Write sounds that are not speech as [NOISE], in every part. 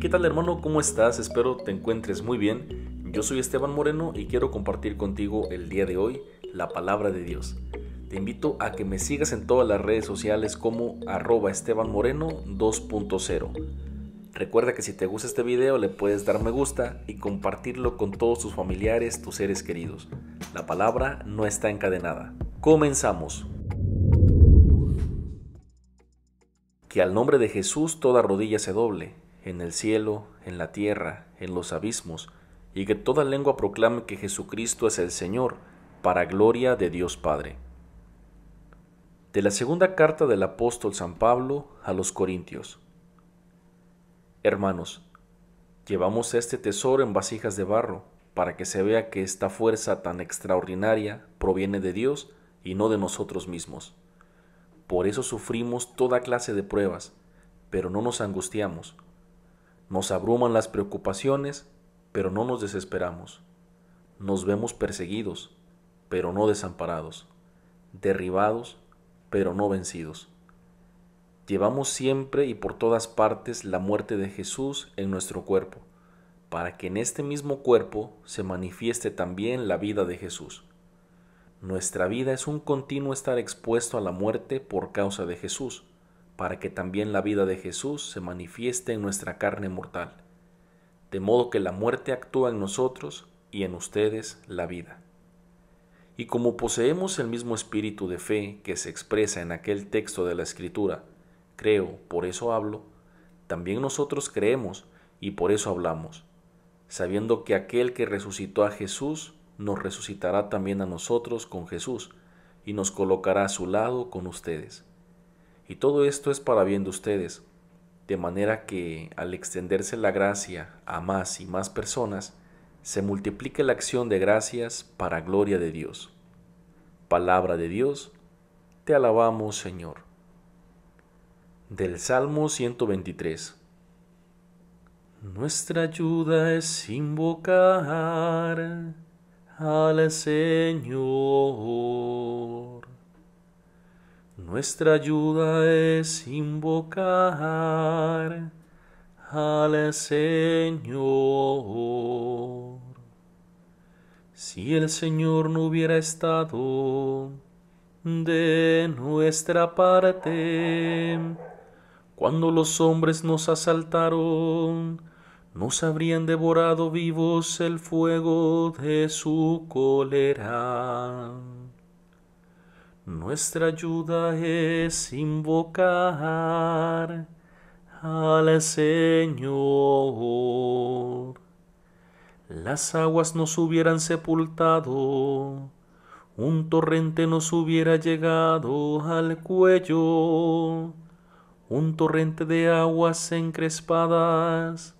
¿qué tal hermano? ¿Cómo estás? Espero te encuentres muy bien. Yo soy Esteban Moreno y quiero compartir contigo el día de hoy la palabra de Dios. Te invito a que me sigas en todas las redes sociales como arroba Esteban 2.0. Recuerda que si te gusta este video le puedes dar me gusta y compartirlo con todos tus familiares, tus seres queridos. La palabra no está encadenada. Comenzamos. Que al nombre de Jesús toda rodilla se doble en el cielo, en la tierra, en los abismos, y que toda lengua proclame que Jesucristo es el Señor, para gloria de Dios Padre. De la segunda carta del apóstol San Pablo a los Corintios. Hermanos, llevamos este tesoro en vasijas de barro, para que se vea que esta fuerza tan extraordinaria proviene de Dios y no de nosotros mismos. Por eso sufrimos toda clase de pruebas, pero no nos angustiamos nos abruman las preocupaciones, pero no nos desesperamos. Nos vemos perseguidos, pero no desamparados. Derribados, pero no vencidos. Llevamos siempre y por todas partes la muerte de Jesús en nuestro cuerpo, para que en este mismo cuerpo se manifieste también la vida de Jesús. Nuestra vida es un continuo estar expuesto a la muerte por causa de Jesús para que también la vida de Jesús se manifieste en nuestra carne mortal, de modo que la muerte actúa en nosotros y en ustedes la vida. Y como poseemos el mismo espíritu de fe que se expresa en aquel texto de la Escritura, creo, por eso hablo, también nosotros creemos y por eso hablamos, sabiendo que aquel que resucitó a Jesús nos resucitará también a nosotros con Jesús y nos colocará a su lado con ustedes. Y todo esto es para bien de ustedes. De manera que al extenderse la gracia a más y más personas, se multiplique la acción de gracias para gloria de Dios. Palabra de Dios, te alabamos Señor. Del Salmo 123. Nuestra ayuda es invocar al Señor. Nuestra ayuda es invocar al Señor. Si el Señor no hubiera estado de nuestra parte, cuando los hombres nos asaltaron, nos habrían devorado vivos el fuego de su cólera. Nuestra ayuda es invocar al Señor. Las aguas nos hubieran sepultado, un torrente nos hubiera llegado al cuello, un torrente de aguas encrespadas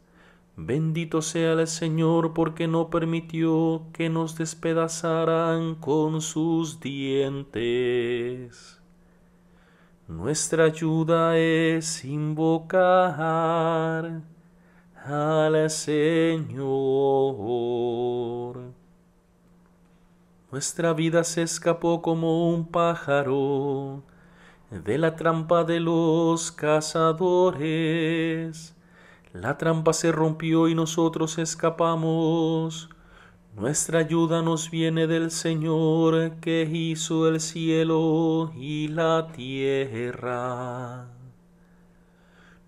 Bendito sea el Señor porque no permitió que nos despedazaran con sus dientes. Nuestra ayuda es invocar al Señor. Nuestra vida se escapó como un pájaro de la trampa de los cazadores la trampa se rompió y nosotros escapamos. Nuestra ayuda nos viene del Señor que hizo el cielo y la tierra.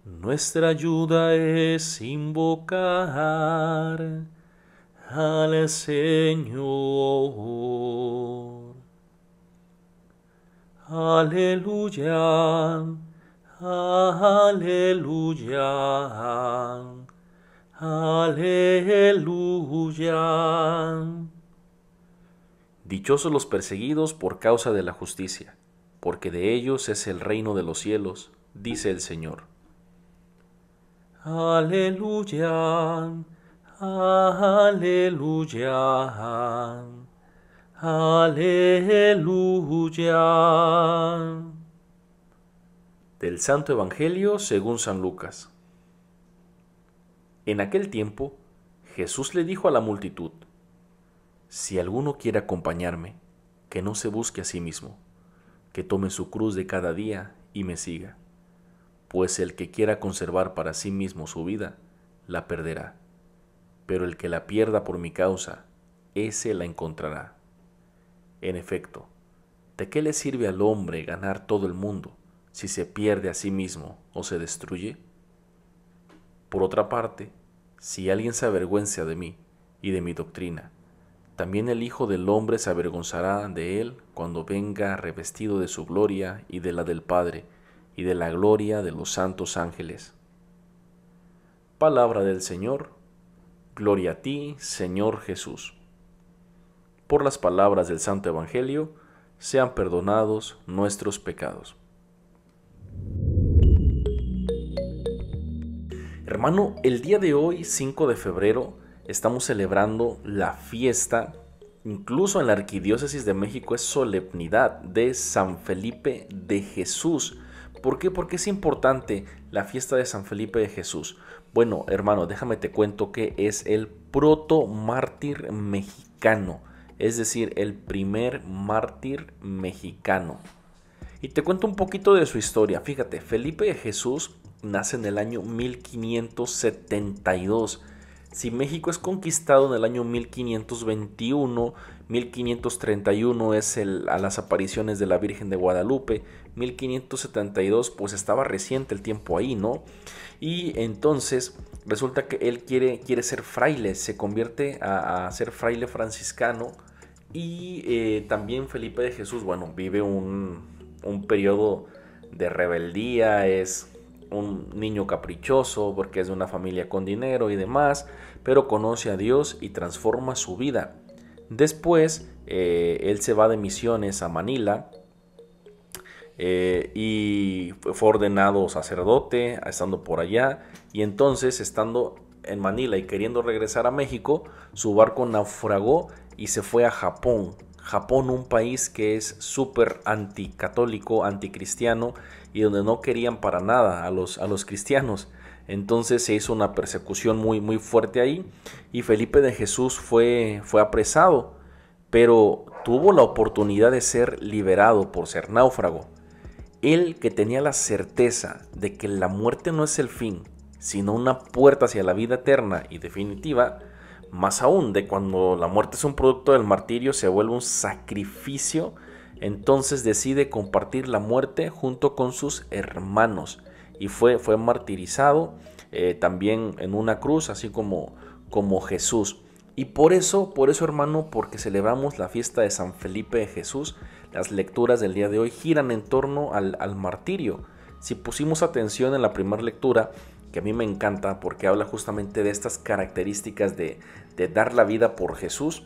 Nuestra ayuda es invocar al Señor. Aleluya, aleluya. Aleluya. Dichosos los perseguidos por causa de la justicia, porque de ellos es el reino de los cielos, dice el Señor. Aleluya. Aleluya. Aleluya. Del Santo Evangelio según San Lucas. En aquel tiempo, Jesús le dijo a la multitud, Si alguno quiere acompañarme, que no se busque a sí mismo, que tome su cruz de cada día y me siga, pues el que quiera conservar para sí mismo su vida, la perderá, pero el que la pierda por mi causa, ese la encontrará. En efecto, ¿de qué le sirve al hombre ganar todo el mundo si se pierde a sí mismo o se destruye? Por otra parte, si alguien se avergüenza de mí y de mi doctrina, también el Hijo del Hombre se avergonzará de él cuando venga revestido de su gloria y de la del Padre y de la gloria de los santos ángeles. Palabra del Señor. Gloria a ti, Señor Jesús. Por las palabras del Santo Evangelio, sean perdonados nuestros pecados. Hermano, el día de hoy, 5 de febrero, estamos celebrando la fiesta, incluso en la Arquidiócesis de México es solemnidad de San Felipe de Jesús. ¿Por qué? Porque es importante la fiesta de San Felipe de Jesús. Bueno, hermano, déjame te cuento que es el proto mártir mexicano, es decir, el primer mártir mexicano. Y te cuento un poquito de su historia. Fíjate, Felipe de Jesús nace en el año 1572. Si México es conquistado en el año 1521, 1531 es el, a las apariciones de la Virgen de Guadalupe, 1572 pues estaba reciente el tiempo ahí, ¿no? Y entonces resulta que él quiere, quiere ser fraile, se convierte a, ser fraile franciscano y eh, también Felipe de Jesús, bueno, vive un, un periodo de rebeldía, es un niño caprichoso porque es de una familia con dinero y demás, pero conoce a Dios y transforma su vida. Después, eh, él se va de misiones a Manila eh, y fue ordenado sacerdote estando por allá y entonces estando en Manila y queriendo regresar a México, su barco naufragó y se fue a Japón Japón, un país que es súper anticatólico, anticristiano y donde no querían para nada a los, a los cristianos. Entonces se hizo una persecución muy, muy fuerte ahí y Felipe de Jesús fue, fue apresado, pero tuvo la oportunidad de ser liberado por ser náufrago. Él que tenía la certeza de que la muerte no es el fin, sino una puerta hacia la vida eterna y definitiva, más aún de cuando la muerte es un producto del martirio, se vuelve un sacrificio, entonces decide compartir la muerte junto con sus hermanos y fue, fue martirizado eh, también en una cruz, así como, como Jesús. Y por eso, por eso hermano, porque celebramos la fiesta de San Felipe de Jesús, las lecturas del día de hoy giran en torno al, al martirio. Si pusimos atención en la primera lectura, que a mí me encanta porque habla justamente de estas características de, dar la vida por Jesús.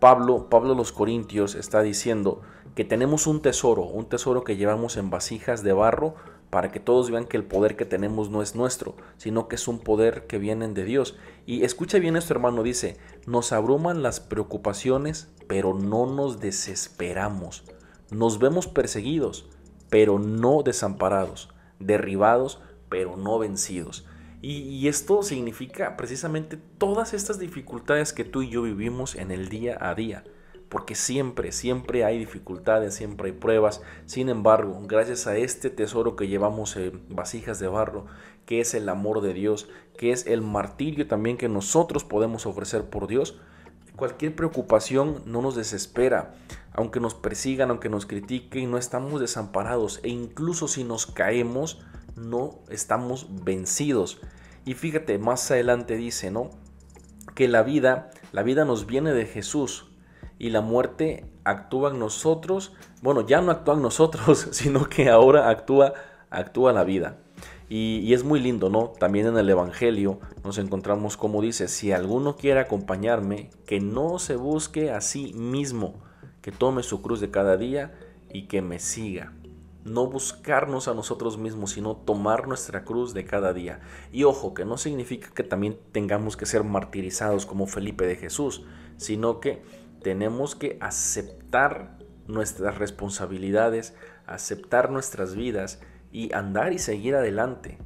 Pablo, Pablo los Corintios está diciendo que tenemos un tesoro, un tesoro que llevamos en vasijas de barro para que todos vean que el poder que tenemos no es nuestro, sino que es un poder que viene de Dios. Y escucha bien esto, hermano, dice, nos abruman las preocupaciones, pero no nos desesperamos. Nos vemos perseguidos, pero no desamparados, derribados, pero no vencidos. Y, esto significa precisamente todas estas dificultades que tú y yo vivimos en el día a día. Porque siempre, siempre hay dificultades, siempre hay pruebas. Sin embargo, gracias a este tesoro que llevamos en vasijas de barro, que es el amor de Dios, que es el martirio también que nosotros podemos ofrecer por Dios, cualquier preocupación no nos desespera. Aunque nos persigan, aunque nos critiquen, no estamos desamparados. E incluso si nos caemos, no estamos vencidos. Y fíjate, más adelante dice, ¿no? Que la vida, la vida nos viene de Jesús y la muerte actúa en nosotros, bueno, ya no actúa en nosotros, [LAUGHS] sino que ahora actúa, actúa la vida. Y, y, es muy lindo, ¿no? También en el Evangelio nos encontramos como dice, si alguno quiere acompañarme, que no se busque a sí mismo, que tome su cruz de cada día y que me siga no buscarnos a nosotros mismos, sino tomar nuestra cruz de cada día. Y ojo, que no significa que también tengamos que ser martirizados como Felipe de Jesús, sino que tenemos que aceptar nuestras responsabilidades, aceptar nuestras vidas y andar y seguir adelante.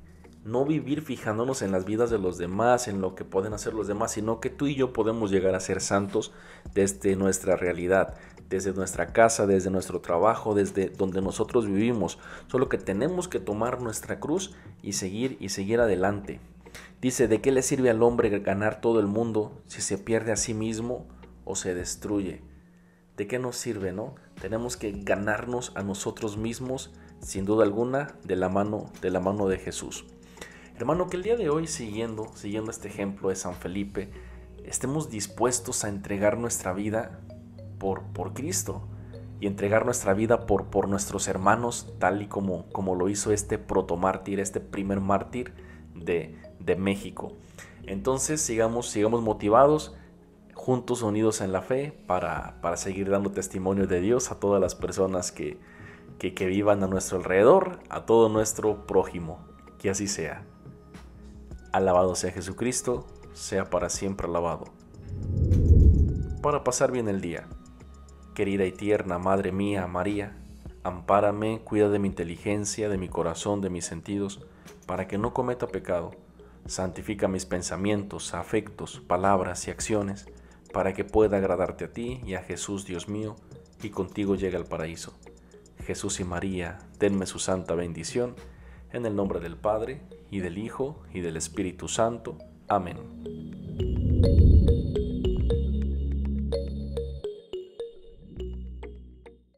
No vivir fijándonos en las vidas de los demás, en lo que pueden hacer los demás, sino que tú y yo podemos llegar a ser santos desde nuestra realidad, desde nuestra casa, desde nuestro trabajo, desde donde nosotros vivimos. Solo que tenemos que tomar nuestra cruz y seguir y seguir adelante. Dice, ¿de qué le sirve al hombre ganar todo el mundo si se pierde a sí mismo o se destruye? ¿De qué nos sirve, no? Tenemos que ganarnos a nosotros mismos, sin duda alguna, de la mano de, la mano de Jesús. Hermano, que el día de hoy, siguiendo, siguiendo este ejemplo de San Felipe, estemos dispuestos a entregar nuestra vida por, Cristo y entregar nuestra vida por, por nuestros hermanos, tal y como, como lo hizo este protomártir, este primer mártir de, México. Entonces sigamos, sigamos motivados, juntos unidos en la fe, para, seguir dando testimonio de Dios a todas las personas que, que vivan a nuestro alrededor, a todo nuestro prójimo. Que así sea. Alabado sea Jesucristo, sea para siempre alabado. Para pasar bien el día. Querida y tierna Madre mía, María, ampárame, cuida de mi inteligencia, de mi corazón, de mis sentidos, para que no cometa pecado. Santifica mis pensamientos, afectos, palabras y acciones, para que pueda agradarte a ti y a Jesús, Dios mío, y contigo llegue al paraíso. Jesús y María, denme su santa bendición, en el nombre del Padre, y del Hijo, y del Espíritu Santo. Amén.